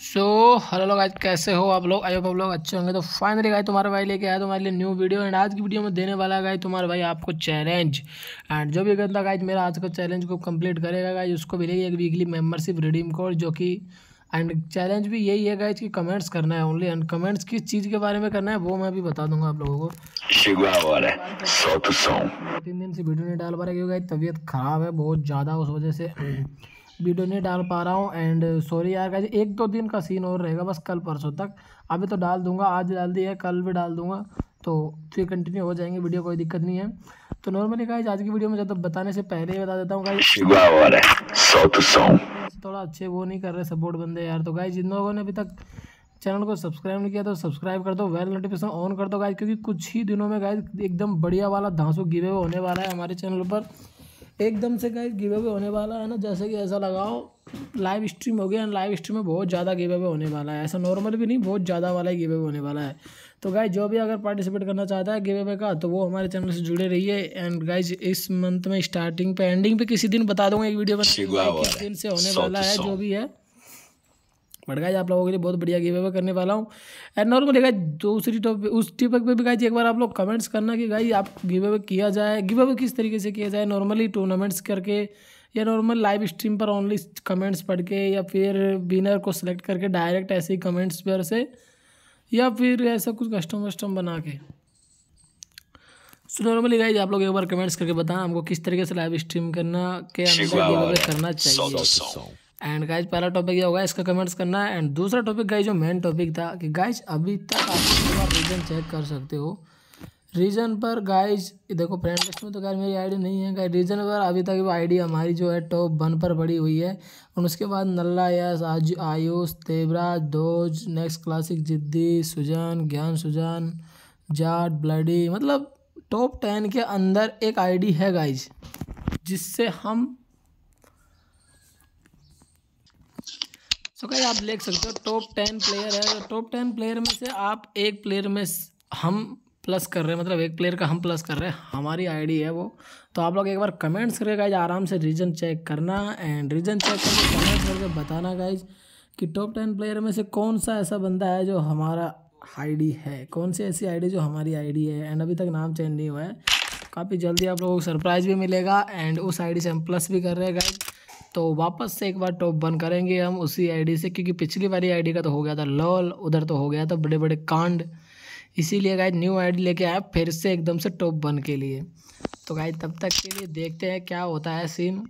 so hello लोग आज कैसे हो आप लोग आयो आप लोग अच्छे होंगे तो फाइनली गाय तुम्हारे भाई लेके आया तुम्हारे लिए न्यू वीडियो एंड आज की वीडियो में देने वाला गाय तुम्हारे भाई आपको चैलेंज एंड जो भी गंदा गाइज मेरा आज का चैलेंज को कंप्लीट करेगा गाइज उसको मिलेगी एक वीकली मेम्बरशिप रिडीम कोड जो कि एंड चैलेंज भी यही है गाइज कि कमेंट्स करना है ओनली एंड कमेंट्स किस चीज़ के बारे में करना है वो मैं भी बता दूंगा आप लोगों को तो तीन दिन से वीडियो नहीं डाल पा रहा क्योंकि तबीयत खराब है बहुत ज़्यादा उस वजह से वीडियो नहीं डाल पा रहा हूँ एंड सॉरी यार गाइज एक दो दिन का सीन और रहेगा बस कल परसों तक अभी तो डाल दूंगा आज डाल दी है कल भी डाल दूंगा तो फिर कंटिन्यू हो जाएंगे वीडियो कोई दिक्कत नहीं है तो नॉर्मली गाइज आज की वीडियो में ज़्यादा बताने से पहले ही बता देता हूँ गाइज तो थोड़ा अच्छे वो नहीं कर रहे सपोर्ट बंदे यार तो गाइज जिन लोगों ने अभी तक चैनल को सब्सक्राइब नहीं किया तो सब्सक्राइब कर दो वेल नोटिफिकेशन ऑन कर दो गाइज क्योंकि कुछ ही दिनों में गाइज एकदम बढ़िया वाला धांसू गिवे होने वाला है हमारे चैनल पर एकदम से गाइज गिव अवे होने वाला है ना जैसे कि ऐसा लगाओ लाइव स्ट्रीम हो गया लाइव स्ट्रीम में बहुत ज़्यादा गिव अवे होने वाला है ऐसा नॉर्मल भी नहीं बहुत ज़्यादा वाला ही गिव अवे होने वाला है तो गाइज जो भी अगर पार्टिसिपेट करना चाहता है गिव अवे का तो वो हमारे चैनल से जुड़े रहिए एंड गाइज इस मंथ में स्टार्टिंग पे एंडिंग पे किसी दिन बता दूंगा एक वीडियो बना किस दिन से होने वाला है जो भी है बट गाइज आप लोगों के लिए बहुत बढ़िया गिव अवे करने वाला हूँ एंड नॉर्मल गाइज दूसरी टॉपिक उस टॉपिक पे भी गाइज एक बार आप लोग कमेंट्स करना कि गाइज आप गिव अवे किया जाए गिव अवे किस तरीके से किया जाए नॉर्मली टूर्नामेंट्स करके या नॉर्मल लाइव स्ट्रीम पर ओनली कमेंट्स पढ़ के या फिर विनर को सिलेक्ट करके डायरेक्ट ऐसे ही कमेंट्स पर से या फिर ऐसा कुछ कस्टम वस्टम बना के सो नॉर्मली गाइज आप लोग एक बार कमेंट्स करके बताना हमको किस तरीके से लाइव स्ट्रीम करना के अंदर करना चाहिए एंड गाइज पहला टॉपिक ये होगा इसका कमेंट्स करना है एंड दूसरा टॉपिक गाइज जो मेन टॉपिक था कि गाइज अभी तक आप रीज़न चेक कर सकते हो रीजन पर गाइज देखो फ्रेंड लिस्ट में तो गाइज मेरी आईडी नहीं है गाइज रीजन पर अभी तक वो आईडी हमारी जो है टॉप वन पर पड़ी हुई है और उसके बाद नल्ला यस आज आयुष तेबराज दोज नेक्स्ट क्लासिक जिद्दी सुजान ज्ञान सुजान जाट ब्लडी मतलब टॉप टेन के अंदर एक आईडी है गाइज जिससे हम तो कहीं आप देख सकते हो टॉप टेन प्लेयर है टॉप टेन प्लेयर में से आप एक प्लेयर में हम प्लस कर रहे हैं मतलब एक प्लेयर का हम प्लस कर रहे हैं हमारी आईडी है वो तो आप लोग एक बार कमेंट्स करके गाइज आराम से रीजन चेक करना एंड रीजन चेक करके कमेंट्स करके बताना गाइज कि टॉप टेन प्लेयर में से कौन सा ऐसा बंदा है जो हमारा आईडी है कौन सी ऐसी आईडी जो हमारी आईडी है एंड अभी तक नाम चेंज नहीं हुआ है काफ़ी जल्दी आप लोगों को सरप्राइज़ भी मिलेगा एंड उस आई से हम प्लस भी कर रहे हैं गाइज तो वापस से एक बार टॉप बन करेंगे हम उसी आईडी से क्योंकि पिछली वाली आईडी का तो हो गया था लॉल उधर तो हो गया था बड़े बड़े कांड इसीलिए गाय न्यू आईडी लेके आया फिर से एकदम से टॉप बन के लिए तो गाय तब तक के लिए देखते हैं क्या होता है सीन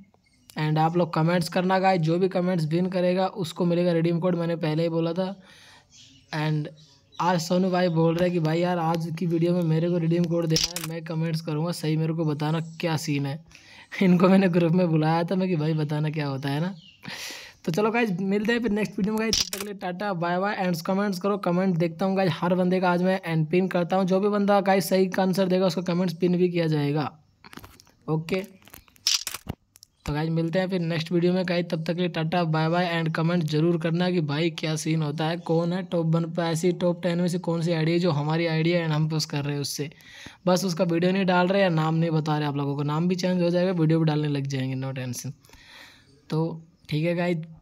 एंड आप लोग कमेंट्स करना गाय जो भी कमेंट्स बिन करेगा उसको मिलेगा रिडीम कोड मैंने पहले ही बोला था एंड आज सोनू भाई बोल रहे हैं कि भाई यार आज की वीडियो में मेरे को रिडीम कोड देना है मैं कमेंट्स करूँगा सही मेरे को बताना क्या सीन है इनको मैंने ग्रुप में बुलाया था मैं कि भाई बताना क्या होता है ना तो चलो गाइज मिलते हैं फिर नेक्स्ट वीडियो में गाइज तब तक लिए tata bye bye and comments करो कमेंट देखता हूँ गाइज हर बंदे का आज मैं एंड पिन करता हूँ जो भी बंदा गाइज सही आंसर देगा उसको कमेंट्स पिन भी किया जाएगा ओके गाइज तो मिलते हैं फिर नेक्स्ट वीडियो में गाइज तब तक के लिए tata bye bye and comment जरूर करना कि भाई क्या सीन होता है कौन है टॉप बन पर ऐसी टॉप टेन में से कौन सी आइडिया जो हमारी आइडिया है एंड हम पोस्ट कर रहे हैं उससे बस उसका वीडियो नहीं डाल रहे या नाम नहीं बता रहे आप लोगों को नाम भी चेंज हो जाएगा वीडियो भी डालने लग जाएंगे नो टेंशन तो ठीक है गाइज